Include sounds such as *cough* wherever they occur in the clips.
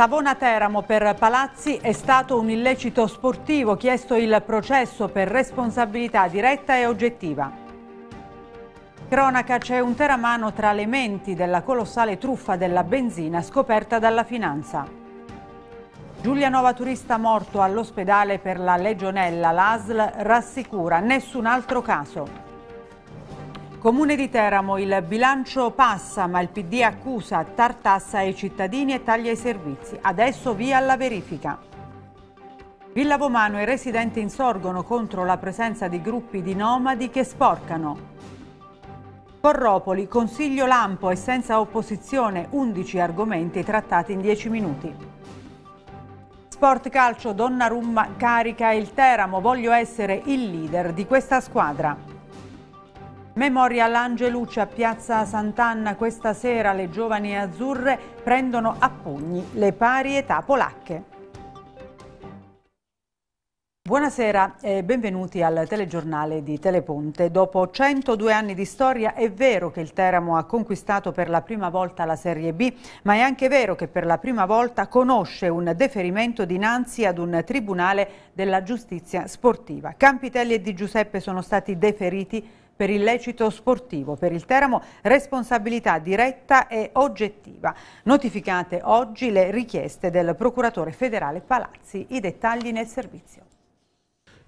Savona-Teramo per Palazzi è stato un illecito sportivo, chiesto il processo per responsabilità diretta e oggettiva. Cronaca c'è un teramano tra le menti della colossale truffa della benzina scoperta dalla finanza. Giulianova turista morto all'ospedale per la legionella, l'ASL rassicura, nessun altro caso. Comune di Teramo, il bilancio passa ma il PD accusa, tartassa ai cittadini e taglia i servizi. Adesso via alla verifica. Villa Vomano e residenti insorgono contro la presenza di gruppi di nomadi che sporcano. Corropoli, consiglio lampo e senza opposizione, 11 argomenti trattati in 10 minuti. Sport Calcio Donnarumma carica il Teramo, voglio essere il leader di questa squadra. Memoria Angelucci a Piazza Sant'Anna questa sera le giovani azzurre prendono a pugni le pari età polacche. Buonasera e benvenuti al telegiornale di Teleponte. Dopo 102 anni di storia è vero che il Teramo ha conquistato per la prima volta la Serie B, ma è anche vero che per la prima volta conosce un deferimento dinanzi ad un tribunale della giustizia sportiva. Campitelli e Di Giuseppe sono stati deferiti per illecito sportivo. Per il Teramo responsabilità diretta e oggettiva. Notificate oggi le richieste del procuratore federale Palazzi. I dettagli nel servizio.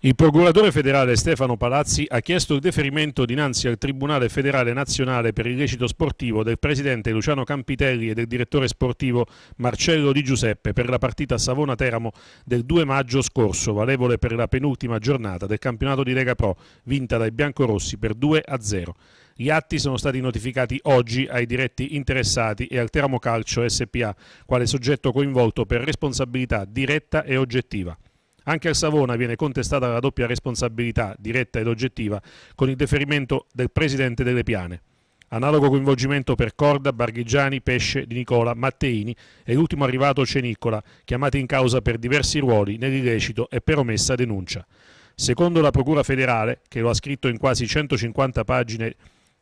Il procuratore federale Stefano Palazzi ha chiesto il deferimento dinanzi al Tribunale federale nazionale per il lecito sportivo del presidente Luciano Campitelli e del direttore sportivo Marcello Di Giuseppe per la partita Savona-Teramo del 2 maggio scorso, valevole per la penultima giornata del campionato di Lega Pro, vinta dai biancorossi per 2 a 0. Gli atti sono stati notificati oggi ai diretti interessati e al Teramo Calcio SPA, quale soggetto coinvolto per responsabilità diretta e oggettiva. Anche al Savona viene contestata la doppia responsabilità, diretta ed oggettiva, con il deferimento del presidente delle Piane. Analogo coinvolgimento per Corda, Barghigiani, Pesce, Di Nicola, Matteini e l'ultimo arrivato Cenicola, chiamati in causa per diversi ruoli nell'illecito e per omessa denuncia. Secondo la Procura federale, che lo ha scritto in quasi 150 pagine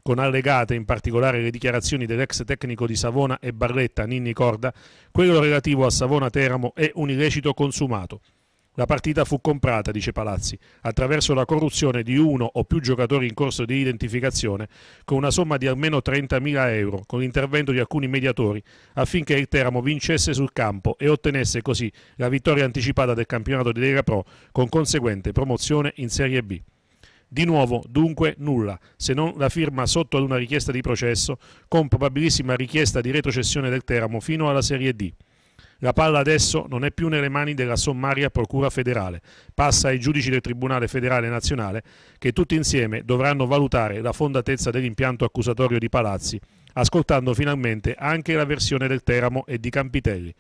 con allegate in particolare le dichiarazioni dell'ex tecnico di Savona e Barletta Ninni Corda, quello relativo a Savona Teramo è un illecito consumato la partita fu comprata, dice Palazzi, attraverso la corruzione di uno o più giocatori in corso di identificazione con una somma di almeno 30.000 euro, con l'intervento di alcuni mediatori, affinché il Teramo vincesse sul campo e ottenesse così la vittoria anticipata del campionato di Lega Pro con conseguente promozione in Serie B. Di nuovo, dunque, nulla, se non la firma sotto ad una richiesta di processo, con probabilissima richiesta di retrocessione del Teramo fino alla Serie D. La palla adesso non è più nelle mani della sommaria Procura federale, passa ai giudici del Tribunale federale nazionale che tutti insieme dovranno valutare la fondatezza dell'impianto accusatorio di Palazzi, ascoltando finalmente anche la versione del Teramo e di Campitelli.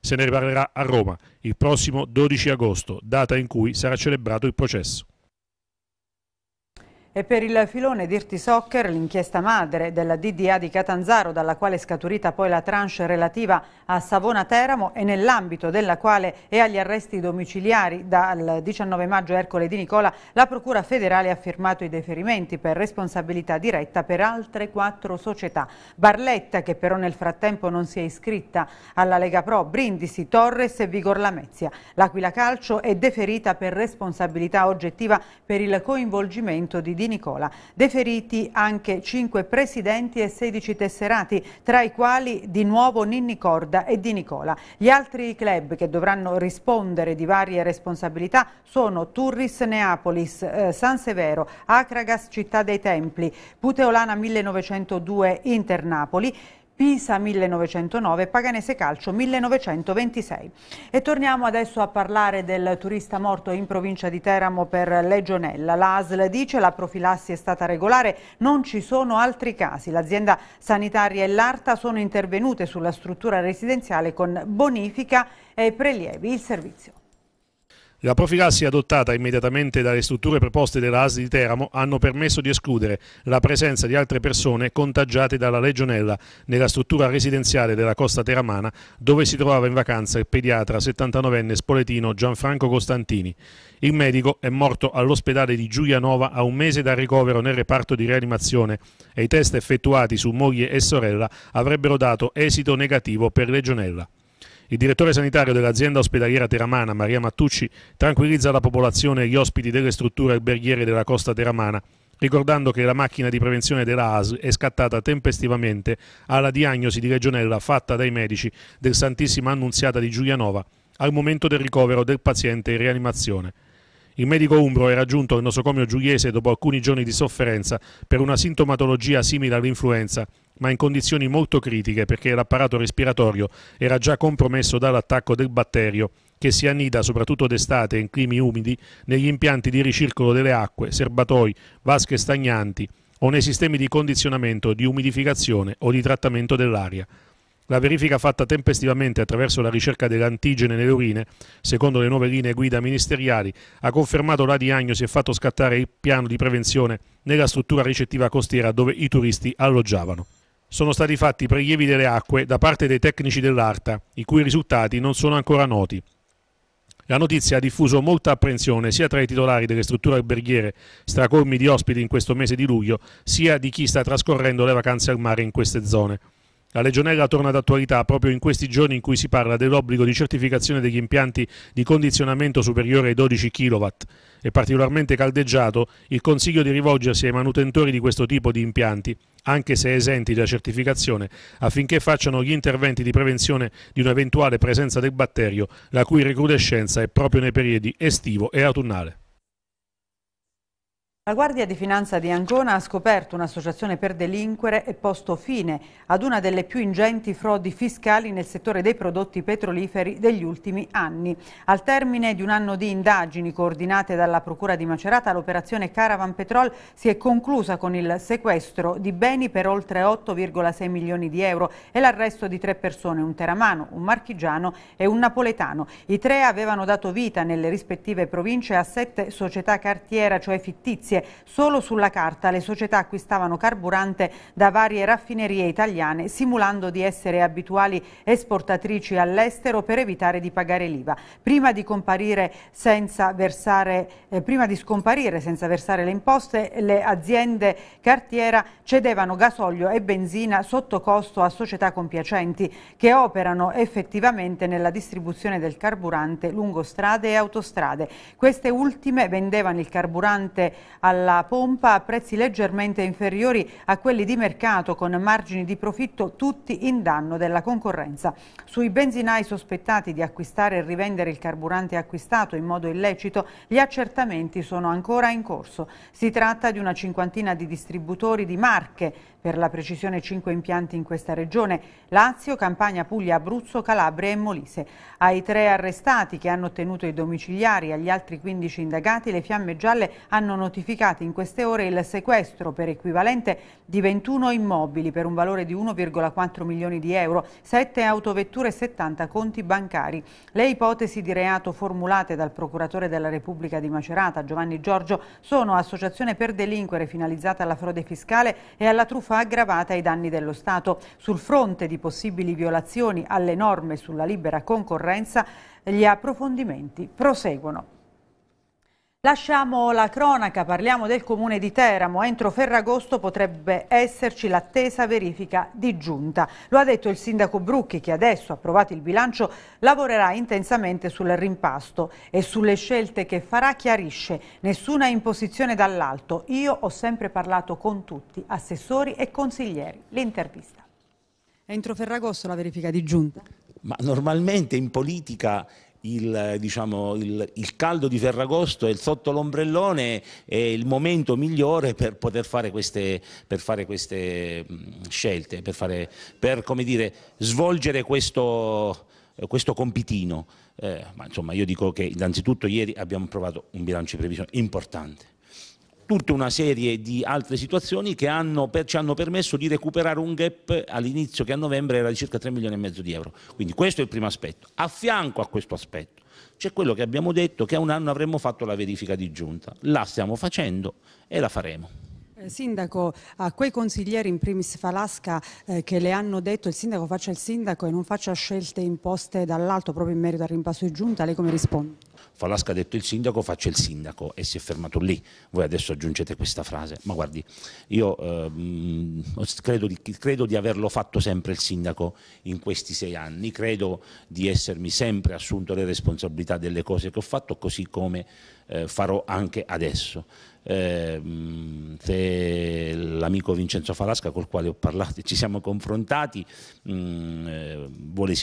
Se ne riparlerà a Roma il prossimo 12 agosto, data in cui sarà celebrato il processo. E per il filone Dirty Soccer, l'inchiesta madre della DDA di Catanzaro, dalla quale è scaturita poi la tranche relativa a Savona Teramo e nell'ambito della quale è agli arresti domiciliari dal 19 maggio Ercole di Nicola, la Procura federale ha firmato i deferimenti per responsabilità diretta per altre quattro società. Barletta, che però nel frattempo non si è iscritta alla Lega Pro, Brindisi, Torres e Vigor Lamezia. L'Aquila Calcio è deferita per responsabilità oggettiva per il coinvolgimento di di Nicola. Deferiti anche 5 presidenti e 16 tesserati, tra i quali di nuovo Ninni Corda e Di Nicola. Gli altri club che dovranno rispondere di varie responsabilità sono Turris Neapolis, eh, San Severo, Acragas Città dei Templi, Puteolana 1902 Inter Napoli, Pisa 1909, Paganese Calcio 1926. E torniamo adesso a parlare del turista morto in provincia di Teramo per Legionella. L'ASL dice la profilassi è stata regolare, non ci sono altri casi. L'azienda sanitaria e l'ARTA sono intervenute sulla struttura residenziale con bonifica e prelievi. Il servizio. La profilassi adottata immediatamente dalle strutture proposte della ASL di Teramo hanno permesso di escludere la presenza di altre persone contagiate dalla legionella nella struttura residenziale della costa teramana dove si trovava in vacanza il pediatra 79enne spoletino Gianfranco Costantini. Il medico è morto all'ospedale di Giulianova a un mese dal ricovero nel reparto di rianimazione e i test effettuati su moglie e sorella avrebbero dato esito negativo per legionella. Il direttore sanitario dell'azienda ospedaliera teramana, Maria Mattucci, tranquillizza la popolazione e gli ospiti delle strutture alberghiere della costa teramana, ricordando che la macchina di prevenzione della ASL è scattata tempestivamente alla diagnosi di legionella fatta dai medici del Santissima Annunziata di Giulianova al momento del ricovero del paziente in rianimazione. Il medico umbro era giunto al nosocomio giuliese dopo alcuni giorni di sofferenza per una sintomatologia simile all'influenza, ma in condizioni molto critiche perché l'apparato respiratorio era già compromesso dall'attacco del batterio che si annida soprattutto d'estate in climi umidi negli impianti di ricircolo delle acque, serbatoi, vasche stagnanti o nei sistemi di condizionamento, di umidificazione o di trattamento dell'aria. La verifica fatta tempestivamente attraverso la ricerca dell'antigene nelle urine, secondo le nuove linee guida ministeriali, ha confermato la diagnosi e fatto scattare il piano di prevenzione nella struttura ricettiva costiera dove i turisti alloggiavano. Sono stati fatti prelievi delle acque da parte dei tecnici dell'ARTA, i cui risultati non sono ancora noti. La notizia ha diffuso molta apprensione sia tra i titolari delle strutture alberghiere, stracolmi di ospiti in questo mese di luglio, sia di chi sta trascorrendo le vacanze al mare in queste zone. La legionella torna ad attualità proprio in questi giorni in cui si parla dell'obbligo di certificazione degli impianti di condizionamento superiore ai 12 kW. È particolarmente caldeggiato il consiglio di rivolgersi ai manutentori di questo tipo di impianti, anche se esenti da certificazione, affinché facciano gli interventi di prevenzione di un'eventuale presenza del batterio, la cui recrudescenza è proprio nei periodi estivo e autunnale. La Guardia di Finanza di Ancona ha scoperto un'associazione per delinquere e posto fine ad una delle più ingenti frodi fiscali nel settore dei prodotti petroliferi degli ultimi anni. Al termine di un anno di indagini coordinate dalla Procura di Macerata, l'operazione Caravan Petrol si è conclusa con il sequestro di beni per oltre 8,6 milioni di euro e l'arresto di tre persone, un teramano, un marchigiano e un napoletano. I tre avevano dato vita nelle rispettive province a sette società cartiera, cioè fittizie solo sulla carta le società acquistavano carburante da varie raffinerie italiane simulando di essere abituali esportatrici all'estero per evitare di pagare l'IVA. Prima, eh, prima di scomparire senza versare le imposte, le aziende cartiera cedevano gasolio e benzina sotto costo a società compiacenti che operano effettivamente nella distribuzione del carburante lungo strade e autostrade. Queste ultime vendevano il carburante a alla pompa a prezzi leggermente inferiori a quelli di mercato con margini di profitto tutti in danno della concorrenza. Sui benzinai sospettati di acquistare e rivendere il carburante acquistato in modo illecito gli accertamenti sono ancora in corso. Si tratta di una cinquantina di distributori di marche per la precisione 5 impianti in questa regione, Lazio, Campania, Puglia, Abruzzo, Calabria e Molise. Ai tre arrestati che hanno ottenuto i domiciliari e agli altri 15 indagati, le Fiamme Gialle hanno notificato in queste ore il sequestro per equivalente di 21 immobili per un valore di 1,4 milioni di euro, 7 autovetture e 70 conti bancari. Le ipotesi di reato formulate dal procuratore della Repubblica di Macerata, Giovanni Giorgio, sono associazione per delinquere finalizzata alla frode fiscale e alla truffa fa aggravata ai danni dello Stato. Sul fronte di possibili violazioni alle norme sulla libera concorrenza, gli approfondimenti proseguono. Lasciamo la cronaca, parliamo del comune di Teramo. Entro Ferragosto potrebbe esserci l'attesa verifica di giunta. Lo ha detto il sindaco Brucchi che adesso, approvato il bilancio, lavorerà intensamente sul rimpasto e sulle scelte che farà chiarisce. Nessuna imposizione dall'alto. Io ho sempre parlato con tutti, assessori e consiglieri. L'intervista. Entro Ferragosto la verifica di giunta? Ma normalmente in politica il, diciamo, il, il, caldo di Ferragosto e il sotto l'ombrellone è il momento migliore per poter fare queste, per fare queste mm, scelte, per, fare, per dire, svolgere questo, eh, questo compitino. Eh, ma insomma io dico che innanzitutto ieri abbiamo approvato un bilancio di previsione importante tutta una serie di altre situazioni che hanno per, ci hanno permesso di recuperare un gap all'inizio che a novembre era di circa 3 milioni e mezzo di euro. Quindi questo è il primo aspetto. A fianco a questo aspetto c'è quello che abbiamo detto che a un anno avremmo fatto la verifica di giunta. La stiamo facendo e la faremo. Eh, sindaco, a quei consiglieri in primis Falasca eh, che le hanno detto il sindaco faccia il sindaco e non faccia scelte imposte dall'alto proprio in merito al rimpasto di giunta, lei come risponde? Falasca ha detto il sindaco, faccio il sindaco e si è fermato lì. Voi adesso aggiungete questa frase, ma guardi, io ehm, credo, di, credo di averlo fatto sempre il sindaco in questi sei anni, credo di essermi sempre assunto le responsabilità delle cose che ho fatto, così come eh, farò anche adesso. Eh, se l'amico Vincenzo Falasca col quale ho parlato e ci siamo confrontati mh, mm, eh, vuole,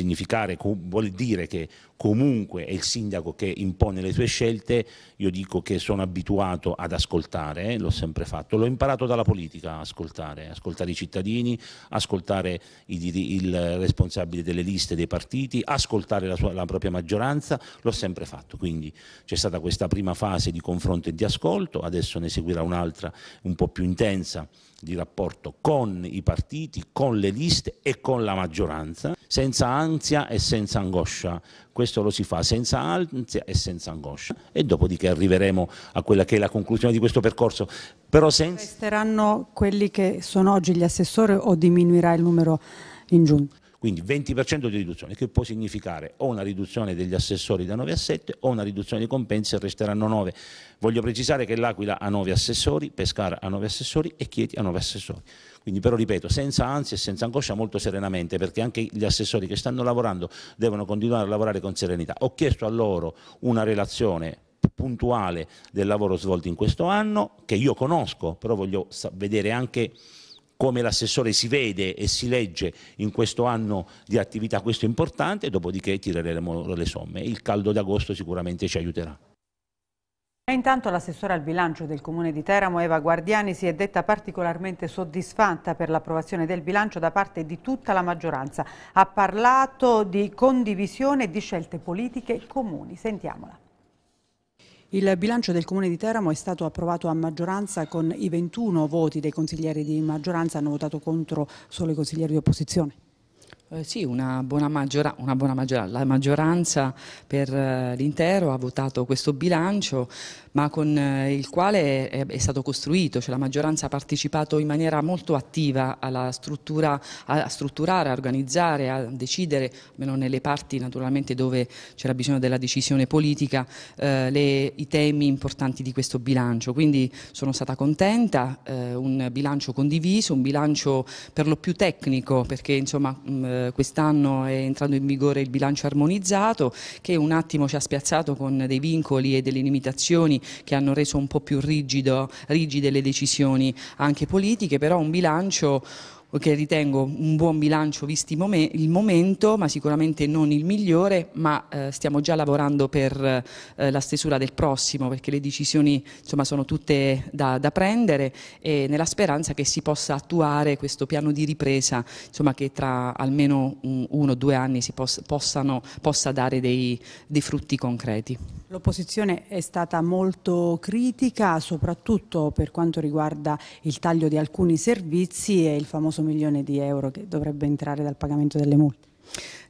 vuole dire che comunque è il sindaco che in impone le sue scelte, io dico che sono abituato ad ascoltare, eh, l'ho sempre fatto, l'ho imparato dalla politica, ascoltare, ascoltare i cittadini, ascoltare i, il responsabile delle liste dei partiti, ascoltare la, sua, la propria maggioranza, l'ho sempre fatto, quindi c'è stata questa prima fase di confronto e di ascolto, adesso ne seguirà un'altra un po' più intensa di rapporto con i partiti, con le liste e con la maggioranza, senza ansia e senza angoscia. Questo lo si fa senza ansia e senza angoscia e dopodiché arriveremo a quella che è la conclusione di questo percorso. Però senza... Resteranno quelli che sono oggi gli assessori o diminuirà il numero in giunta? Quindi 20% di riduzione, che può significare o una riduzione degli assessori da 9 a 7 o una riduzione dei compensi e resteranno 9. Voglio precisare che l'Aquila ha 9 assessori, Pescara ha 9 assessori e Chieti ha 9 assessori. Quindi però ripeto, senza ansia e senza angoscia, molto serenamente, perché anche gli assessori che stanno lavorando devono continuare a lavorare con serenità. Ho chiesto a loro una relazione puntuale del lavoro svolto in questo anno, che io conosco, però voglio vedere anche come l'assessore si vede e si legge in questo anno di attività, questo è importante, dopodiché tireremo le somme. Il caldo d'agosto sicuramente ci aiuterà. E intanto l'assessore al bilancio del Comune di Teramo, Eva Guardiani, si è detta particolarmente soddisfatta per l'approvazione del bilancio da parte di tutta la maggioranza. Ha parlato di condivisione di scelte politiche comuni. Sentiamola. Il bilancio del Comune di Teramo è stato approvato a maggioranza con i 21 voti dei consiglieri di maggioranza, hanno votato contro solo i consiglieri di opposizione. Eh, sì, una buona, maggiora, una buona maggioranza. La maggioranza per eh, l'intero ha votato questo bilancio, ma con eh, il quale è, è, stato costruito, cioè la maggioranza ha partecipato in maniera molto attiva alla struttura, a strutturare, a organizzare, a decidere, almeno nelle parti naturalmente dove c'era bisogno della decisione politica, le, i temi importanti di questo bilancio. Quindi sono stata contenta, un bilancio condiviso, un bilancio per lo più tecnico, perché insomma... Mh, eh, quest'anno è entrato in vigore il bilancio armonizzato che un attimo ci ha spiazzato con dei vincoli e delle limitazioni che hanno reso un po' più rigido, rigide le decisioni anche politiche, però un bilancio che ritengo un buon bilancio visti il momento, ma sicuramente non il migliore, ma eh, stiamo già lavorando per eh, la stesura del prossimo, perché le decisioni insomma, sono tutte da, da, prendere e nella speranza che si possa attuare questo piano di ripresa, insomma, che tra almeno un, uno o due anni si poss possano, possa dare dei, dei frutti concreti. L'opposizione è stata molto critica, soprattutto per quanto riguarda il taglio di alcuni servizi e il famoso famoso milione di euro che dovrebbe entrare dal pagamento delle multe.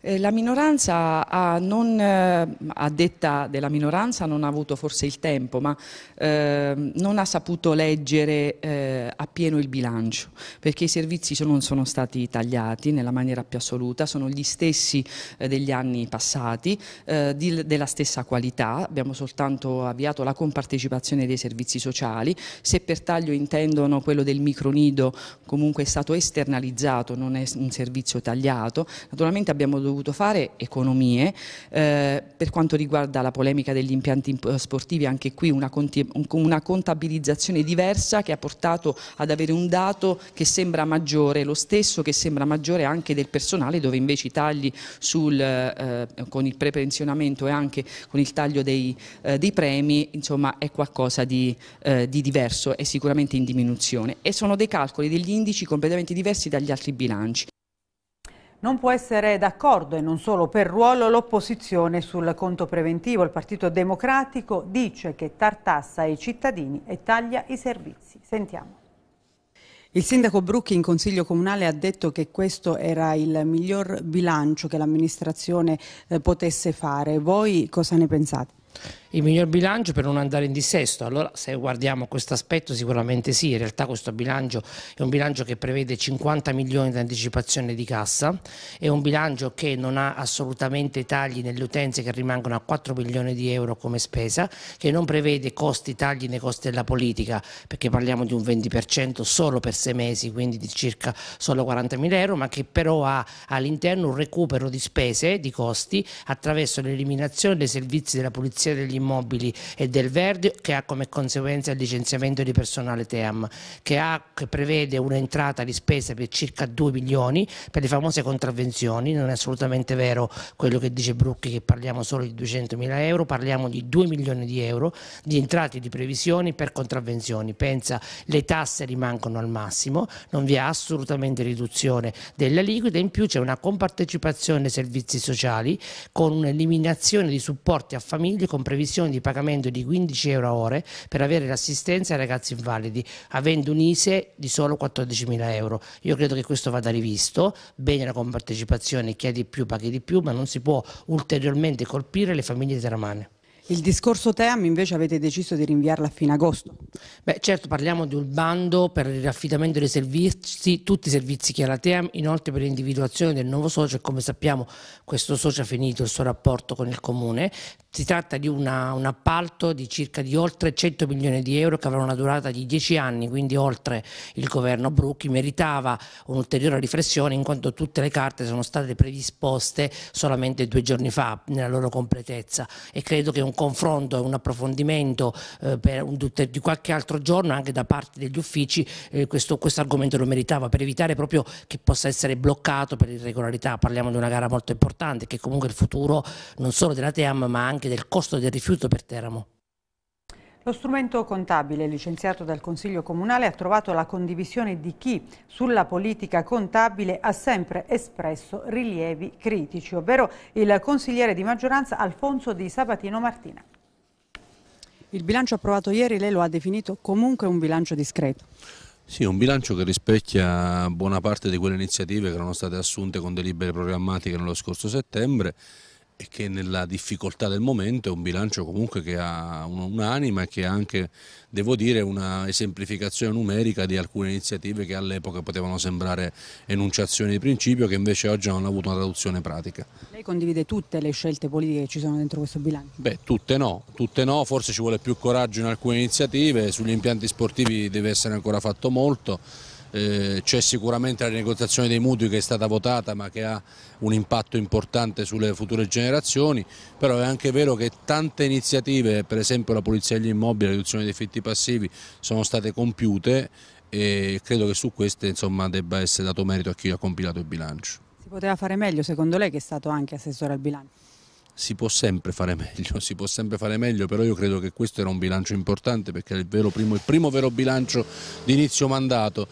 Eh, la minoranza ha non, eh, a detta della minoranza non ha avuto forse il tempo, ma eh, non ha saputo leggere eh, appieno il bilancio, perché i servizi non sono stati tagliati nella maniera più assoluta, sono gli stessi eh, degli anni passati, eh, di, della stessa qualità, abbiamo soltanto avviato la compartecipazione dei servizi sociali, se per taglio intendono quello del micronido comunque è stato esternalizzato, non è un servizio tagliato, naturalmente abbiamo dovuto dovuto fare economie. Eh, per quanto riguarda la polemica degli impianti sportivi, anche qui una, conti, una contabilizzazione diversa che ha portato ad avere un dato che sembra maggiore, lo stesso che sembra maggiore anche del personale, dove invece i tagli sul, eh, con il prepensionamento e anche con il taglio dei, eh, dei premi insomma, è qualcosa di, eh, di diverso, è sicuramente in diminuzione. E sono dei calcoli, degli indici completamente diversi dagli altri bilanci. Non può essere d'accordo, e non solo per ruolo, l'opposizione sul conto preventivo. Il Partito Democratico dice che tartassa i cittadini e taglia i servizi. Sentiamo. Il sindaco Brucchi in consiglio comunale ha detto che questo era il miglior bilancio che l'amministrazione eh, potesse fare. Voi cosa ne pensate? il miglior bilancio per non andare in dissesto. Allora se guardiamo questo aspetto sicuramente sì, in realtà questo bilancio è un bilancio che prevede 50 milioni di anticipazione di cassa, è un bilancio che non ha assolutamente tagli nelle utenze che rimangono a 4 milioni di euro come spesa, che non prevede costi tagli nei costi della politica, perché parliamo di un 20% solo per sei mesi, quindi di circa solo 40 mila euro, ma che però ha all'interno un recupero di spese, di costi, attraverso l'eliminazione dei servizi della pulizia degli immobili e del verde che ha come conseguenza il licenziamento di personale TEAM che, ha, che prevede un'entrata di spesa per circa 2 milioni per le famose contravvenzioni, non è assolutamente vero quello che dice Brucchi che parliamo solo di 200 mila euro, parliamo di 2 milioni di euro di entrate di previsioni per contravvenzioni, pensa le tasse rimangono al massimo, non vi è assolutamente riduzione della liquida, in più c'è una compartecipazione ai servizi sociali con un'eliminazione di supporti a famiglie con previsioni previsione di pagamento di 15 euro a ore per avere l'assistenza ai ragazzi invalidi, avendo un ISE di solo 14.000 euro. Io credo che questo vada rivisto, bene la compartecipazione, chi ha di più paghi di più, ma non si può ulteriormente colpire le famiglie teramane. Il discorso TEAM invece avete deciso di rinviarla a fine agosto. Beh, certo, parliamo di un bando per il raffidamento dei servizi, tutti i servizi che ha la TEAM, inoltre per l'individuazione del nuovo socio e come sappiamo questo socio ha finito il suo rapporto con il Comune. Si tratta di una, un appalto di circa di oltre 100 milioni di euro che avrà una durata di 10 anni, quindi oltre il governo Brucchi meritava un'ulteriore riflessione in quanto tutte le carte sono state predisposte solamente due giorni fa nella loro completezza e credo che un confronto e un approfondimento eh, per un, di qualche altro giorno anche da parte degli uffici eh, questo quest argomento lo meritava per evitare proprio che possa essere bloccato per irregolarità. Parliamo di una gara molto importante che comunque è il futuro non solo della Team ma anche del costo del rifiuto per Teramo. Lo strumento contabile licenziato dal Consiglio Comunale ha trovato la condivisione di chi sulla politica contabile ha sempre espresso rilievi critici, ovvero il consigliere di maggioranza Alfonso di Sabatino Martina. Il bilancio approvato ieri lei lo ha definito comunque un bilancio discreto. Sì, un bilancio che rispecchia buona parte di quelle iniziative che erano state assunte con delibere programmatiche nello scorso settembre e che nella difficoltà del momento è un bilancio comunque che ha un'anima e che ha anche, devo dire, una esemplificazione numerica di alcune iniziative che all'epoca potevano sembrare enunciazioni di principio che invece oggi non hanno avuto una traduzione pratica. Lei condivide tutte le scelte politiche che ci sono dentro questo bilancio? Beh, tutte no, tutte no, forse ci vuole più coraggio in alcune iniziative, sugli impianti sportivi deve essere ancora fatto molto eh, c'è sicuramente la rinegoziazione dei mutui che è stata votata ma che ha un impatto importante sulle future generazioni, però è anche vero che tante iniziative, per esempio la pulizia degli immobili, la riduzione dei fitti passivi, sono state compiute e credo che su queste insomma, debba essere dato merito a chi ha compilato il bilancio. Si poteva fare meglio secondo lei che è stato anche assessore al bilancio? si può sempre fare meglio, *laughs* si può sempre fare meglio, però io credo che questo era un bilancio importante perché è il, vero primo, il primo vero bilancio di inizio mandato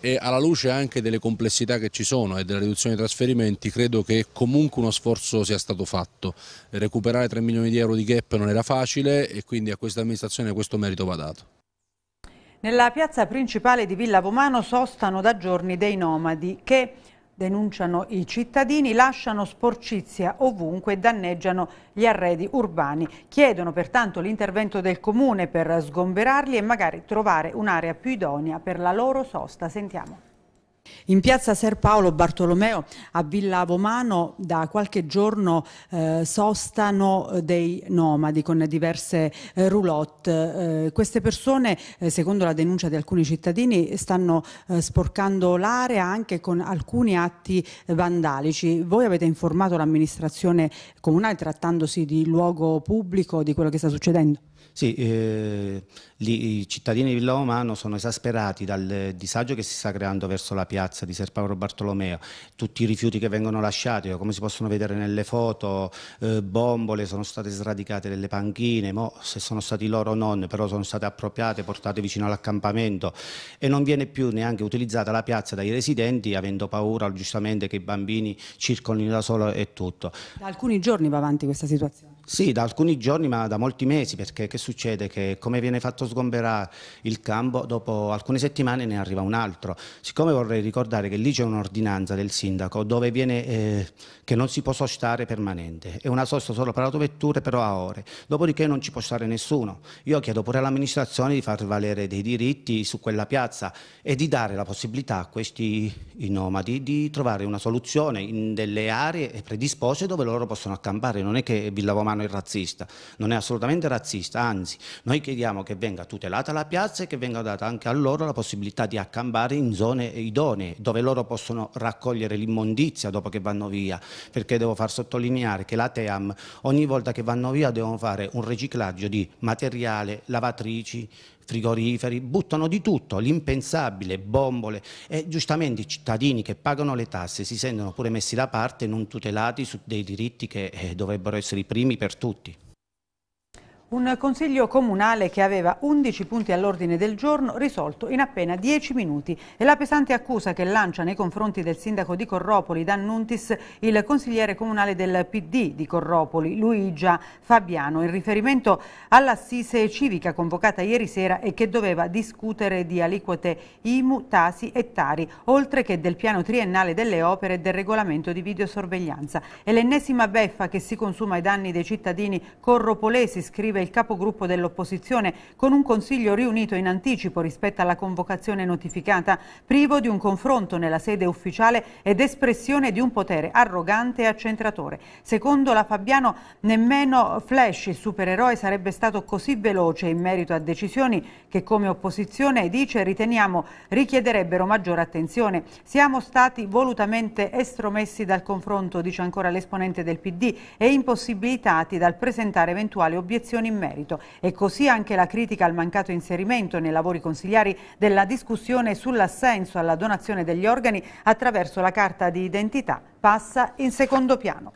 e alla luce anche delle complessità che ci sono e della riduzione dei trasferimenti credo che comunque uno sforzo sia stato fatto. Recuperare 3 milioni di euro di gap non era facile e quindi a questa amministrazione questo merito va dato. Nella piazza principale di Villa Vomano sostano da giorni dei nomadi che denunciano i cittadini, lasciano sporcizia ovunque e danneggiano gli arredi urbani. Chiedono pertanto l'intervento del Comune per sgomberarli e magari trovare un'area più idonea per la loro sosta. Sentiamo. In piazza Ser Paolo Bartolomeo a Villa Vomano da qualche giorno eh, sostano eh, dei nomadi con diverse eh, roulotte. Eh, queste persone, eh, secondo la denuncia di alcuni cittadini, stanno eh, sporcando l'area anche con alcuni atti vandalici. Voi avete informato l'amministrazione comunale trattandosi di luogo pubblico di quello che sta succedendo? Sì, eh, i cittadini di Villa Romano sono esasperati dal disagio che si sta creando verso la piazza di Ser Paolo Bartolomeo, tutti i rifiuti che vengono lasciati, come si possono vedere nelle foto, eh, bombole, sono state sradicate delle panchine, mo, se sono stati loro o non, però sono state appropriate, portate vicino all'accampamento e non viene più neanche utilizzata la piazza dai residenti avendo paura giustamente che i bambini circolino da solo e tutto. Da alcuni giorni va avanti questa situazione? Sì, da alcuni giorni, ma da molti mesi, perché che succede? Che come viene fatto sgomberare il campo, dopo alcune settimane ne arriva un altro. Siccome vorrei ricordare che lì c'è un'ordinanza del sindaco dove viene eh, che non si può sostare permanente, è una sosta solo per autovetture, però a ore. Dopodiché non ci può stare nessuno. Io chiedo pure all'amministrazione di far valere dei diritti su quella piazza e di dare la possibilità a questi nomadi di trovare una soluzione in delle aree predisposte dove loro possono accampare. Non è che Villa Vomana italiano è razzista, non è assolutamente razzista, anzi noi chiediamo che venga tutelata la piazza e che venga data anche a loro la possibilità di accampare in zone idonee dove loro possono raccogliere l'immondizia dopo che vanno via, perché devo far sottolineare che la TEAM ogni volta che vanno via devono fare un riciclaggio di materiale, lavatrici, frigoriferi, buttano di tutto, l'impensabile, bombole e giustamente i cittadini che pagano le tasse si sentono pure messi da parte, non tutelati su dei diritti che eh, dovrebbero essere i primi per tutti. Un consiglio comunale che aveva 11 punti all'ordine del giorno risolto in appena 10 minuti e la pesante accusa che lancia nei confronti del sindaco di Corropoli, Dan Nuntis, il consigliere comunale del PD di Corropoli, Luigia Fabiano, in riferimento all'assise civica convocata ieri sera e che doveva discutere di aliquote IMU, Tasi e Tari, oltre che del piano triennale delle opere e del regolamento di videosorveglianza. È l'ennesima beffa che si consuma ai danni dei cittadini corropolesi, scrive il capogruppo dell'opposizione con un consiglio riunito in anticipo rispetto alla convocazione notificata, privo di un confronto nella sede ufficiale ed espressione di un potere arrogante e accentratore. Secondo la Fabiano, nemmeno Flash, il supereroe, sarebbe stato così veloce in merito a decisioni che come opposizione, dice, riteniamo richiederebbero maggiore attenzione. Siamo stati volutamente estromessi dal confronto, dice ancora l'esponente del PD, e impossibilitati dal presentare eventuali obiezioni in merito e così anche la critica al mancato inserimento nei lavori consigliari della discussione sull'assenso alla donazione degli organi attraverso la carta di identità passa in secondo piano.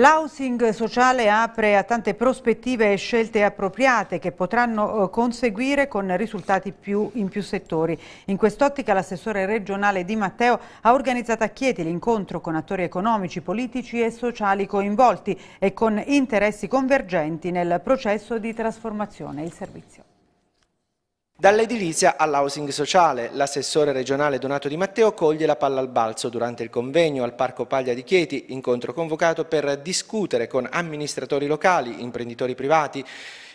L'housing sociale apre a tante prospettive e scelte appropriate che potranno eh, conseguire con risultati più in più settori. In quest'ottica l'assessore regionale Di Matteo ha organizzato a Chieti l'incontro con attori economici, politici e sociali coinvolti e con interessi convergenti nel processo di trasformazione. Il servizio. Dall'edilizia all'housing sociale, l'assessore regionale Donato Di Matteo coglie la palla al balzo durante il convegno al Parco Paglia di Chieti, incontro convocato per discutere con amministratori locali, imprenditori privati,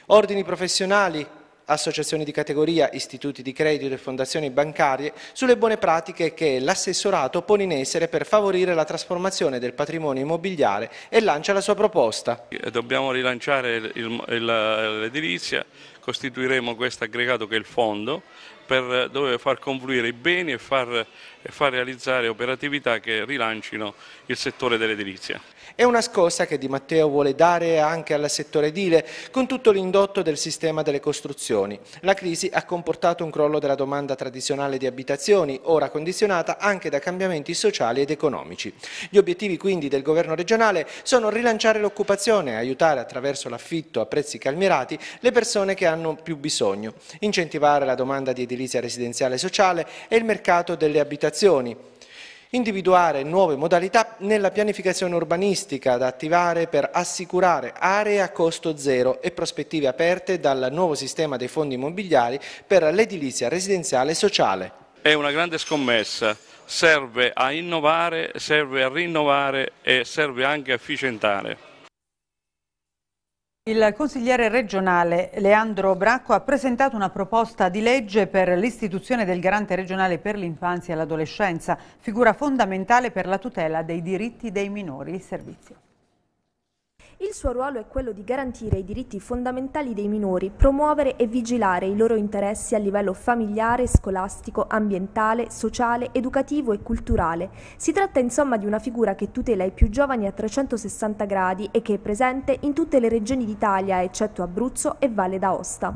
ordini professionali, associazioni di categoria, istituti di credito e fondazioni bancarie sulle buone pratiche che l'assessorato pone in essere per favorire la trasformazione del patrimonio immobiliare e lancia la sua proposta. Dobbiamo rilanciare l'edilizia, costituiremo questo aggregato che è il fondo per dove far confluire i beni e far, e far realizzare operatività che rilancino il settore dell'edilizia. È una scossa che Di Matteo vuole dare anche al settore edile, con tutto l'indotto del sistema delle costruzioni. La crisi ha comportato un crollo della domanda tradizionale di abitazioni, ora condizionata anche da cambiamenti sociali ed economici. Gli obiettivi quindi del governo regionale sono rilanciare l'occupazione e aiutare attraverso l'affitto a prezzi calmierati le persone che hanno più bisogno, incentivare la domanda di edilizia residenziale sociale e il mercato delle abitazioni individuare nuove modalità nella pianificazione urbanistica da attivare per assicurare aree a costo zero e prospettive aperte dal nuovo sistema dei fondi immobiliari per l'edilizia residenziale e sociale. È una grande scommessa, serve a innovare, serve a rinnovare e serve anche a efficientare. Il consigliere regionale Leandro Bracco ha presentato una proposta di legge per l'istituzione del garante regionale per l'infanzia e l'adolescenza, figura fondamentale per la tutela dei diritti dei minori. Il servizio. Il suo ruolo è quello di garantire i diritti fondamentali dei minori, promuovere e vigilare i loro interessi a livello familiare, scolastico, ambientale, sociale, educativo e culturale. Si tratta insomma di una figura che tutela i più giovani a 360 gradi e che è presente in tutte le regioni d'Italia, eccetto Abruzzo e Valle d'Aosta.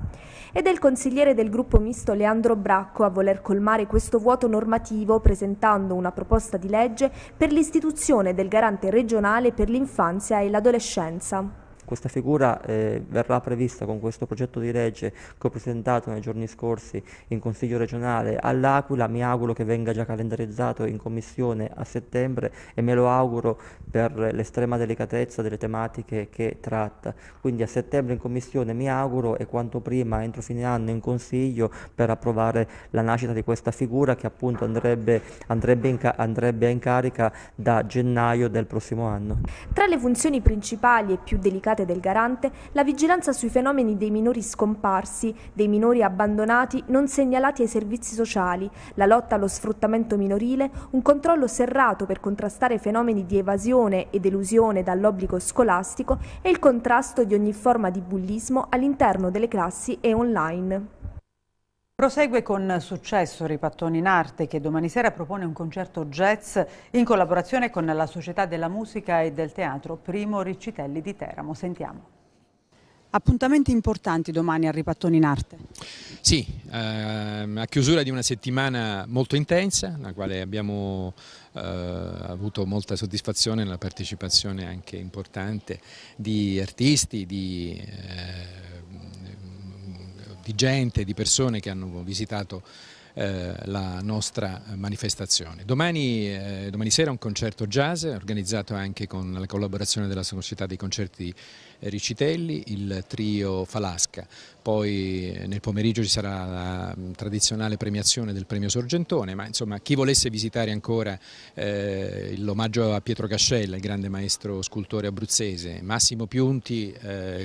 Ed è il consigliere del gruppo misto Leandro Bracco a voler colmare questo vuoto normativo presentando una proposta di legge per l'istituzione del garante regionale per l'infanzia e l'adolescenza. Questa figura eh, verrà prevista con questo progetto di legge che ho presentato nei giorni scorsi in Consiglio regionale all'Aquila, mi auguro che venga già calendarizzato in Commissione a settembre e me lo auguro per l'estrema delicatezza delle tematiche che tratta. Quindi a settembre in Commissione mi auguro e quanto prima entro fine anno in Consiglio per approvare la nascita di questa figura che appunto andrebbe, andrebbe, in, andrebbe in carica da gennaio del prossimo anno. Tra le funzioni principali e più delicate delegate del garante la vigilanza sui fenomeni dei minori scomparsi, dei minori abbandonati non segnalati ai servizi sociali, la lotta allo sfruttamento minorile, un controllo serrato per contrastare fenomeni di evasione ed elusione dall'obbligo scolastico e il contrasto di ogni forma di bullismo all'interno delle classi e online. Prosegue con successo Ripattoni in Arte che domani sera propone un concerto jazz in collaborazione con la Società della Musica e del Teatro Primo Riccitelli di Teramo. Sentiamo. Appuntamenti importanti domani a Ripattoni in Arte. Sì, ehm, a chiusura di una settimana molto intensa, nella quale abbiamo eh, avuto molta soddisfazione nella partecipazione anche importante di artisti, di eh, di gente, di persone che hanno visitato eh, la nostra manifestazione. Domani, eh, domani, sera un concerto jazz organizzato anche con la collaborazione della Società dei Concerti eh, Ricitelli, il trio Falasca. Poi eh, nel pomeriggio ci sarà la mm, tradizionale premiazione del premio Sorgentone, ma insomma chi volesse visitare ancora eh, l'omaggio a Pietro Cascella, il grande maestro scultore abruzzese, Massimo Piunti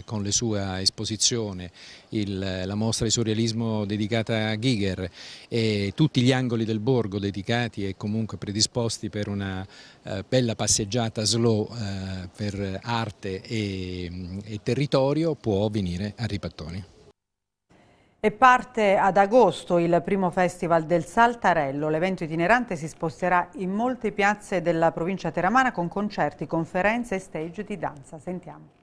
con la sua esposizione, il, la mostra di surrealismo dedicata a Giger e tutti gli angoli del borgo dedicati e comunque predisposti per una eh, bella passeggiata slow eh, per arte e, e territorio può venire a Ripattoni. E parte ad agosto il primo festival del Saltarello. L'evento itinerante si sposterà in molte piazze della provincia teramana con concerti, conferenze e stage di danza. Sentiamo.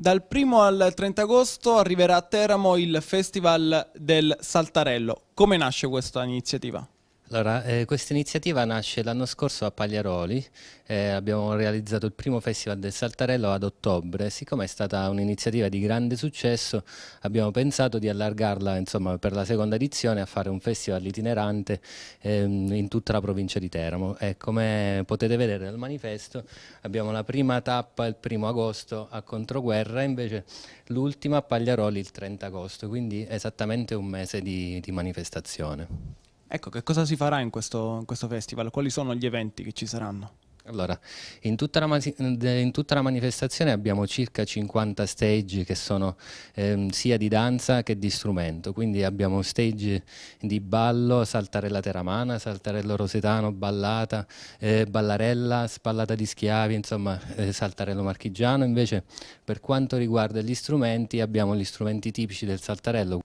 Dal 1 al 30 agosto arriverà a Teramo il Festival del Saltarello. Come nasce questa iniziativa? Allora, eh, questa iniziativa nasce l'anno scorso a Pagliaroli, eh, abbiamo realizzato il primo festival del Saltarello ad ottobre, siccome è stata un'iniziativa di grande successo abbiamo pensato di allargarla insomma, per la seconda edizione a fare un festival itinerante ehm, in tutta la provincia di Teramo e eh, come potete vedere dal manifesto abbiamo la prima tappa il primo agosto a Controguerra e invece l'ultima a Pagliaroli il 30 agosto, quindi esattamente un mese di, di manifestazione. Ecco, che cosa si farà in questo, in questo festival? Quali sono gli eventi che ci saranno? Allora, in tutta, eh, in tutta, la manifestazione abbiamo circa 50 stage che sono ehm, sia di danza che di strumento, quindi abbiamo stage di ballo, saltarella teramana, saltarello rosetano, ballata, eh, ballarella, spallata di schiavi, insomma eh, saltarello marchigiano. Invece per quanto riguarda gli strumenti abbiamo gli strumenti tipici del saltarello.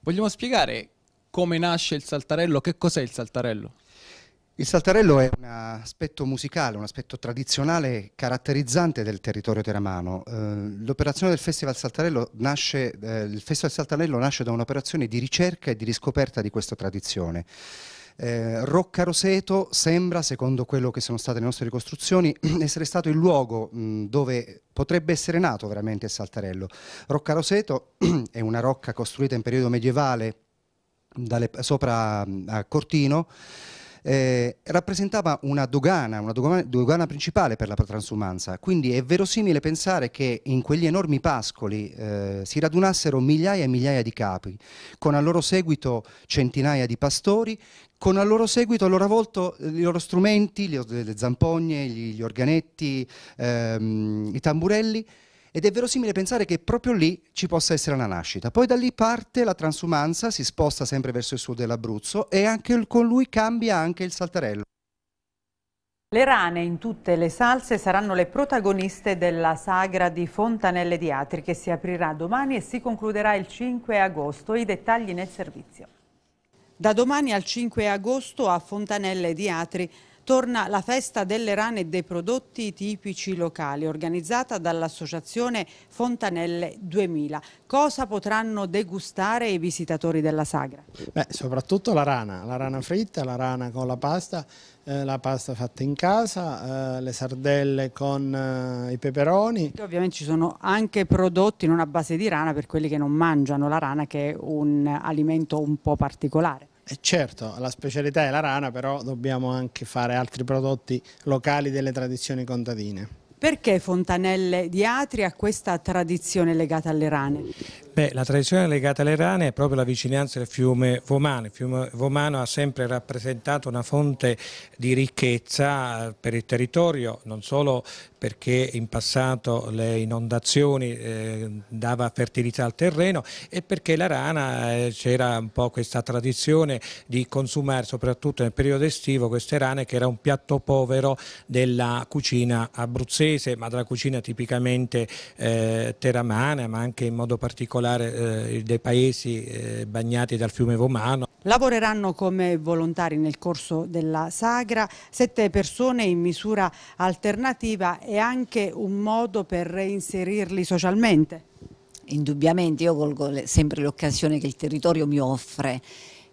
Vogliamo spiegare come nasce il saltarello, che cos'è il saltarello? Il saltarello è un aspetto musicale, un aspetto tradizionale caratterizzante del territorio teramano. Eh, l'operazione del Festival Saltarello nasce, eh, il Festival Saltarello nasce da un'operazione di ricerca e di riscoperta di questa tradizione. Eh, Rocca Roseto sembra, secondo quello che sono state le nostre ricostruzioni, *clears throat* essere stato il luogo mh, mm, dove potrebbe essere nato veramente il Saltarello. Rocca Roseto *clears throat* è una rocca costruita in periodo medievale dalle, sopra a Cortino, eh, rappresentava una dogana, una dogana, principale per la transumanza, quindi è verosimile pensare che in quegli enormi pascoli eh, si radunassero migliaia e migliaia di capi, con al loro seguito centinaia di pastori, con al loro seguito a loro volta i loro strumenti, le, zampogne, gli, organetti, ehm, i tamburelli, ed è verosimile pensare che proprio lì ci possa essere la nascita. Poi da lì parte la transumanza, si sposta sempre verso il sud dell'Abruzzo e anche con lui cambia anche il saltarello. Le rane in tutte le salse saranno le protagoniste della sagra di Fontanelle di Atri che si aprirà domani e si concluderà il 5 agosto. I dettagli nel servizio. Da domani al 5 agosto a Fontanelle di Atri torna la festa delle rane e dei prodotti tipici locali organizzata dall'associazione Fontanelle 2000. Cosa potranno degustare i visitatori della sagra? Beh, soprattutto la rana, la rana fritta, la rana con la pasta, eh, la pasta fatta in casa, eh, le sardelle con eh, i peperoni. E ovviamente ci sono anche prodotti non a base di rana per quelli che non mangiano la rana che è un alimento un po' particolare. Eh, certo, la specialità è la rana, però dobbiamo anche fare altri prodotti locali delle tradizioni contadine. Perché Fontanelle di Atria ha questa tradizione legata alle rane? Beh, la tradizione legata alle rane è proprio la vicinanza del fiume Vomano. Il fiume Vomano ha sempre rappresentato una fonte di ricchezza eh, per il territorio, non solo perché in passato le inondazioni eh, dava fertilità al terreno e perché la rana eh, c'era un po' questa tradizione di consumare soprattutto nel periodo estivo queste rane che era un piatto povero della cucina abruzzese piemontese, ma della cucina tipicamente eh, teramana, ma anche in modo particolare eh, dei paesi eh, bagnati dal fiume Vomano. Lavoreranno come volontari nel corso della sagra sette persone in misura alternativa e anche un modo per reinserirli socialmente. Indubbiamente io colgo sempre l'occasione che il territorio mi offre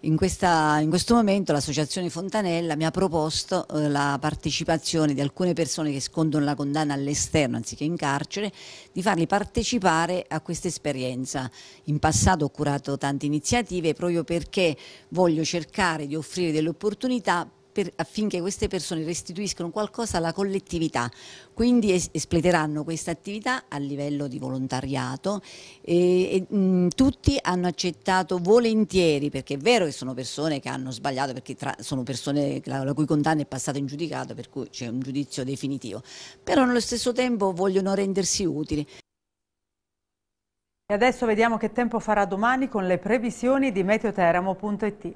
in, questa, in questo momento l'associazione Fontanella mi ha proposto eh, la partecipazione di alcune persone che scondono la condanna all'esterno anziché in carcere, di farli partecipare a questa esperienza. In passato ho curato tante iniziative proprio perché voglio cercare di offrire delle opportunità per, affinché queste persone restituiscano qualcosa alla collettività, quindi es espleteranno questa attività a livello di volontariato e, e mh, tutti hanno accettato volentieri, perché è vero che sono persone che hanno sbagliato, perché sono persone la, la, cui condanna è passata in giudicato, per cui c'è un giudizio definitivo, però nello stesso tempo vogliono rendersi utili. E adesso vediamo che tempo farà domani con le previsioni di meteoteramo.it.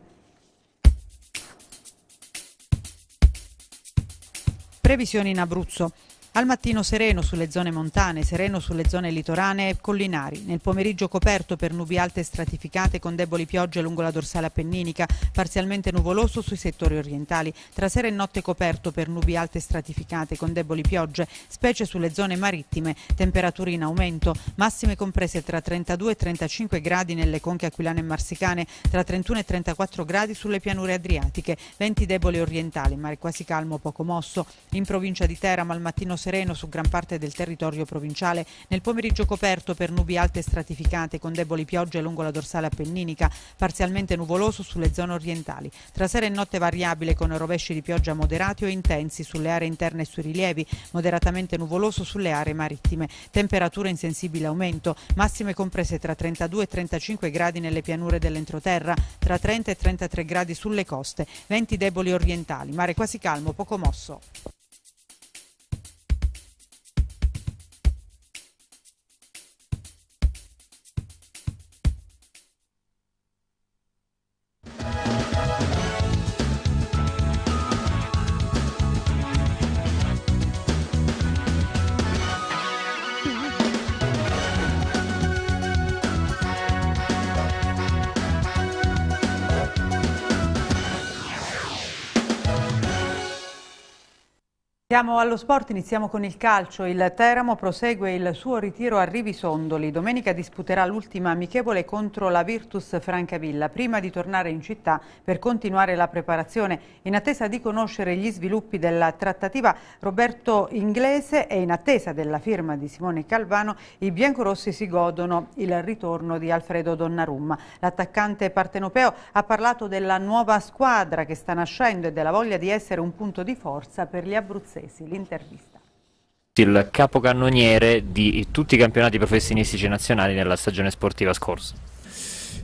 previsioni in Abruzzo. Al mattino sereno sulle zone montane, sereno sulle zone litoranee e collinari. Nel pomeriggio coperto per nubi alte stratificate con deboli piogge lungo la dorsale appenninica, parzialmente nuvoloso sui settori orientali. Tra sera e notte coperto per nubi alte stratificate con deboli piogge, specie sulle zone marittime, temperature in aumento, massime comprese tra 32 e 35 gradi nelle conche aquilane e marsicane, tra 31 e 34 gradi sulle pianure adriatiche, venti deboli orientali, mare quasi calmo, poco mosso. In provincia di Teramo al mattino sereno sereno su gran parte del territorio provinciale. Nel pomeriggio coperto per nubi alte stratificate con deboli piogge lungo la dorsale appenninica, parzialmente nuvoloso sulle zone orientali. Tra sera e notte variabile con rovesci di pioggia moderati o intensi sulle aree interne e sui rilievi, moderatamente nuvoloso sulle aree marittime. Temperature in sensibile aumento, massime comprese tra 32 e 35 gradi nelle pianure dell'entroterra, tra 30 e 33 gradi sulle coste, venti deboli orientali, mare quasi calmo, poco mosso. Andiamo allo sport, iniziamo con il calcio. Il Teramo prosegue il suo ritiro a Rivisondoli. Domenica disputerà l'ultima amichevole contro la Virtus Francavilla, prima di tornare in città per continuare la preparazione. In attesa di conoscere gli sviluppi della trattativa Roberto Inglese e in attesa della firma di Simone Calvano, i biancorossi si godono il ritorno di Alfredo Donnarumma. L'attaccante partenopeo ha parlato della nuova squadra che sta nascendo e della voglia di essere un punto di forza per gli abruzzesi. Baresi. L'intervista il capocannoniere di tutti i campionati professionistici nazionali nella stagione sportiva scorsa.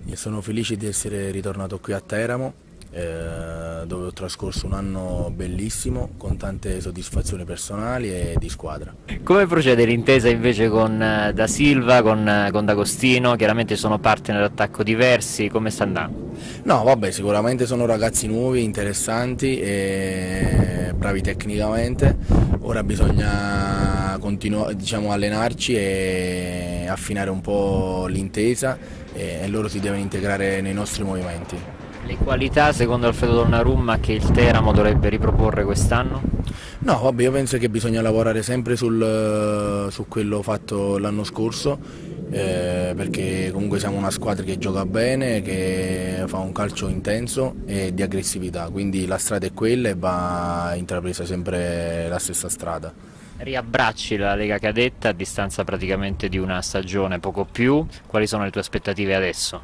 Io sono felice di essere ritornato qui a Teramo eh, dove ho trascorso un anno bellissimo con tante soddisfazioni personali e di squadra. Come procede l'intesa invece con eh, Da Silva, con, eh, con D'Agostino? Chiaramente sono partner d'attacco diversi, come sta andando? No, vabbè, sicuramente sono ragazzi nuovi, interessanti e bravi tecnicamente. Ora bisogna continuare, diciamo, allenarci e affinare un po' l'intesa e loro si devono integrare nei nostri movimenti. Le qualità secondo Alfredo Donnarumma che il Teramo dovrebbe riproporre quest'anno? No, vabbè, io penso che bisogna lavorare sempre sul, eh, su quello fatto l'anno scorso, eh, perché comunque siamo una squadra che gioca bene, che fa un calcio intenso e di aggressività, quindi la strada è quella e va intrapresa sempre la stessa strada riabbracci la Lega Cadetta a distanza praticamente di una stagione, poco più. Quali sono le tue aspettative adesso?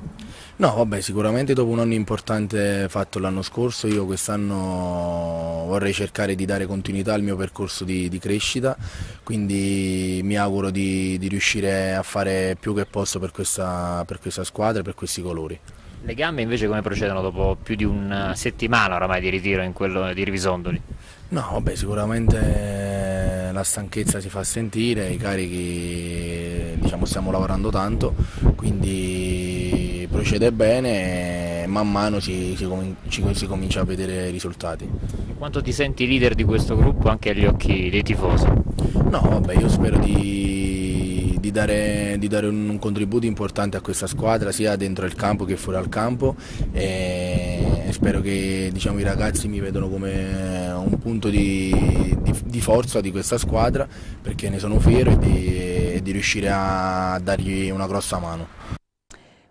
No, vabbè, sicuramente dopo un anno importante fatto l'anno scorso, io quest'anno vorrei cercare di dare continuità al mio percorso di, di crescita, quindi mi auguro di, di, riuscire a fare più che posso per questa, per questa squadra e per questi colori. Le gambe invece come procedono dopo più di una settimana oramai di ritiro in quello di Rivisondoli? No, beh, sicuramente la stanchezza si fa sentire, i carichi diciamo, stiamo lavorando tanto, quindi procede bene e man mano si, si, si, si comincia a vedere i risultati. E quanto ti senti leader di questo gruppo anche agli occhi dei tifosi? No, vabbè, io spero di, di, dare, di dare, un, contributo importante a questa squadra, sia dentro il campo che fuori al campo. E e spero che diciamo, i ragazzi mi vedano come un punto di, di, di, forza di questa squadra perché ne sono fiero e di, di riuscire a dargli una grossa mano.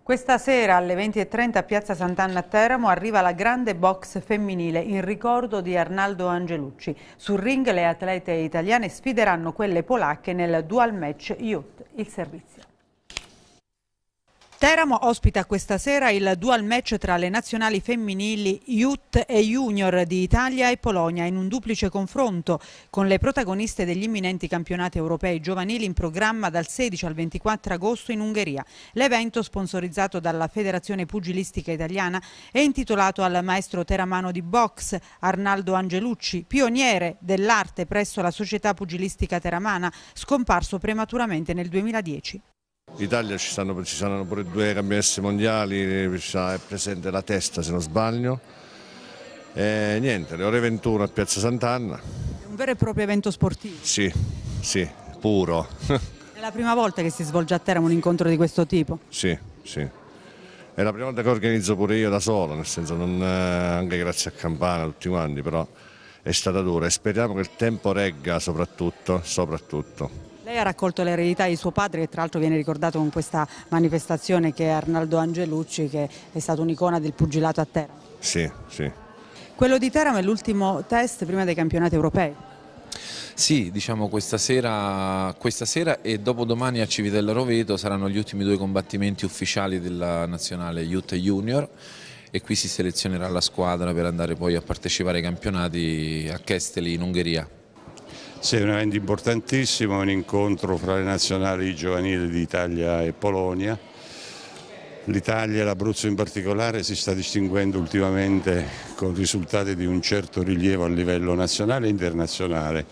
Questa sera alle 20.30 a Piazza Sant'Anna a Teramo arriva la grande box femminile in ricordo di Arnaldo Angelucci. Sul ring le atlete italiane sfideranno quelle polacche nel dual match Youth, il servizio. Teramo ospita questa sera il dual match tra le nazionali femminili Youth e Junior di Italia e Polonia in un duplice confronto con le protagoniste degli imminenti campionati europei giovanili in programma dal 16 al 24 agosto in Ungheria. L'evento, sponsorizzato dalla Federazione Pugilistica Italiana, è intitolato al maestro teramano di box Arnaldo Angelucci, pioniere dell'arte presso la Società Pugilistica Teramana, scomparso prematuramente nel 2010. L'Italia ci, ci saranno pure due campionesse mondiali, è presente la testa se non sbaglio. E niente, le ore 21 a Piazza Sant'Anna. È Un vero e proprio evento sportivo? Sì, sì, puro. *laughs* È la prima volta che si svolge a Teramo un incontro di questo tipo? Sì, sì. È la prima volta che organizzo pure io da solo, nel senso non, eh, anche grazie a Campana, tutti quanti, però è stata dura e speriamo che il tempo regga soprattutto, soprattutto. Lei ha raccolto l'eredità di suo padre che tra l'altro viene ricordato con questa manifestazione che è Arnaldo Angelucci che è stato un'icona del pugilato a terra. Sì, sì. Quello di Teramo è l'ultimo test prima dei campionati europei. Sì, diciamo questa sera, questa sera e dopodomani a Civitella Roveto saranno gli ultimi due combattimenti ufficiali della nazionale Youth Junior e qui si selezionerà la squadra per andare poi a partecipare ai campionati a Kesteli in Ungheria. Sì, è un evento importantissimo, un incontro fra le nazionali giovanili di Italia e Polonia L'Italia e l'Abruzzo in particolare si sta distinguendo ultimamente con risultati di un certo rilievo a livello nazionale e internazionale.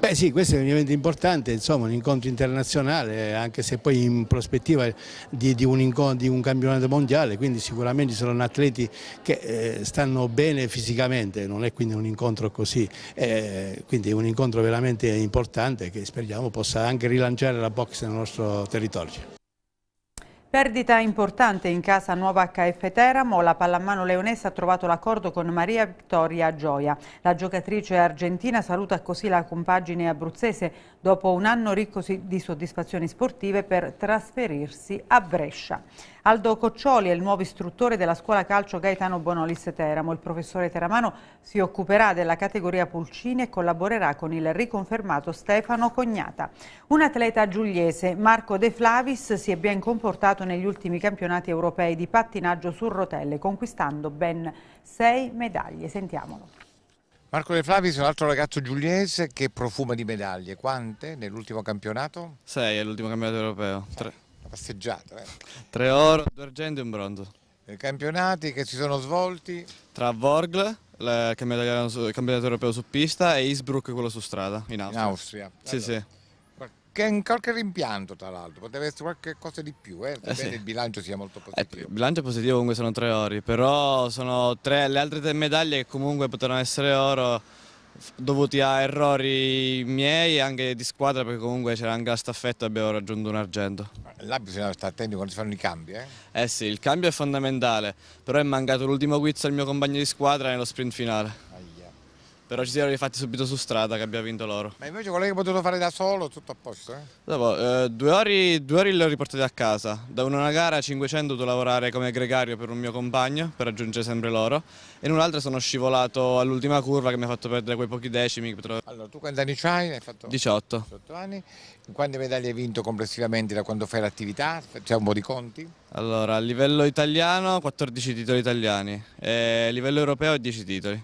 Beh sì, questo è un evento importante, insomma un incontro internazionale, anche se poi in prospettiva di, di, un, incontro, di un, campionato mondiale, quindi sicuramente saranno atleti che eh, stanno bene fisicamente, non è quindi un incontro così, eh, quindi è un incontro veramente importante che speriamo possa anche rilanciare la box nel nostro territorio. Perdita importante in casa Nuova HF Teramo, la pallamano leonese ha trovato l'accordo con Maria Vittoria Gioia. La giocatrice argentina saluta così la compagine abruzzese dopo un anno ricco di soddisfazioni sportive per trasferirsi a Brescia. Aldo Coccioli è il nuovo istruttore della scuola calcio Gaetano Bonolis Teramo. Il professore Teramano si occuperà della categoria Pulcini e collaborerà con il riconfermato Stefano Cognata. Un atleta giugliese, Marco De Flavis, si è ben comportato negli ultimi campionati europei di pattinaggio su rotelle, conquistando ben sei medaglie. Sentiamolo. Marco De Flavis è un altro ragazzo giuliese che profuma di medaglie. Quante nell'ultimo campionato? Sei, è l'ultimo campionato europeo. Tre. Una passeggiata. Eh. Tre oro, due argento e un bronzo. I eh, campionati che si sono svolti? Tra Vorgl, il campionato, europeo su pista, e Innsbruck, quello su strada, in Austria. In Austria. Allora. Sì, sì che in qualche rimpianto tra l'altro, potrebbe essere qualcosa di più, eh? eh sì. il bilancio sia molto eh, positivo. il bilancio positivo comunque sono tre ori, però sono tre, le altre tre medaglie che comunque potranno essere oro dovuti a errori miei e anche di squadra perché comunque c'era anche la staffetta e abbiamo raggiunto un argento. Là bisogna stare attenti quando si fanno i cambi, eh? Eh sì, il cambio è fondamentale, però è mancato l'ultimo quiz al mio compagno di squadra nello sprint finale. Aia però ci si erano rifatti subito su strada che abbia vinto loro. Ma invece quello che hai potuto fare da solo, tutto a posto? Eh? Dopo, eh, due ore, due ore le ho riportate a casa, da una gara a 500 ho dovuto lavorare come gregario per un mio compagno, per raggiungere sempre loro, e in un'altra sono scivolato all'ultima curva che mi ha fatto perdere quei pochi decimi. Allora, tu quanti anni hai? hai 18. 18 anni, quante medaglie hai vinto complessivamente da quando fai l'attività? C'è un po' di conti? Allora, a livello italiano 14 titoli italiani, e a livello europeo 10 titoli.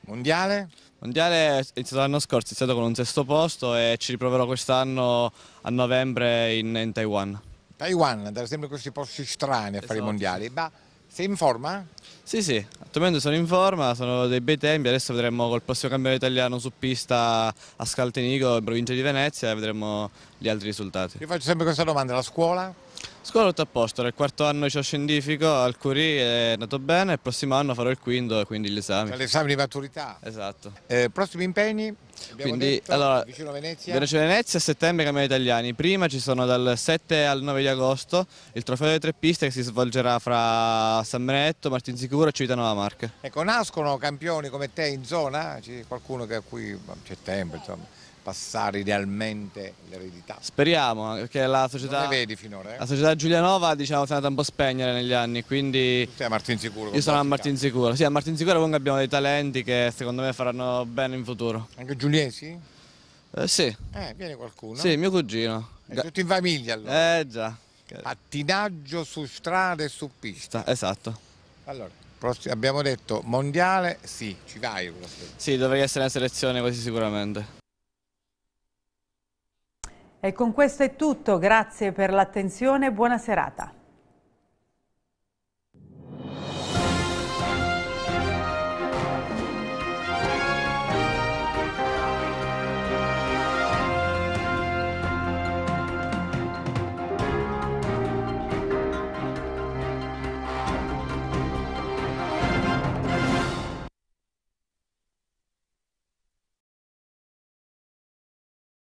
Mondiale? Il mondiale è iniziato l'anno scorso, è iniziato con un sesto posto e ci riproverò quest'anno a novembre in, in Taiwan. Taiwan, andare sempre in questi posti strani a esatto. fare i esatto, mondiali, ma sei in forma? Sì, sì, attualmente sono in forma, sono dei bei tempi, adesso vedremo col prossimo campionato italiano su pista a Scaltenico, in provincia di Venezia e vedremo gli altri risultati. Io faccio sempre questa domanda, la scuola? Scuola tutto a posto, era il quarto anno liceo scientifico al Curie, è andato bene, il prossimo anno farò il quinto, quindi gli esami. Cioè, l'esame di maturità. Esatto. Eh, prossimi impegni? Quindi, detto, allora, vicino a Venezia? Venezia Venezia a settembre Camera Italiani, prima ci sono dal 7 al 9 di agosto il trofeo delle tre piste che si svolgerà fra San Benedetto, Martinsicuro e Civitanova Marche. Ecco, nascono campioni come te in zona? C'è qualcuno che a cui c'è tempo insomma? passare idealmente l'eredità. Speriamo, perché eh, la società... Non vedi finora, eh? La società Giulianova diciamo, si è andata un po' a spegnere negli anni, quindi... Tu sei a Martinsicuro. Io sono a Martinsicuro. Sì, a Martinsicuro comunque abbiamo dei talenti che secondo me faranno bene in futuro. Anche giuliesi? Eh, sì. Eh, viene qualcuno? Sì, mio cugino. È tutto in famiglia allora? Eh, già. Pattinaggio su strada e su pista. Esatto. Allora, abbiamo detto mondiale, sì, ci vai. Sì, dovrei essere in selezione così sicuramente. E con questo è tutto, grazie per l'attenzione e buona serata.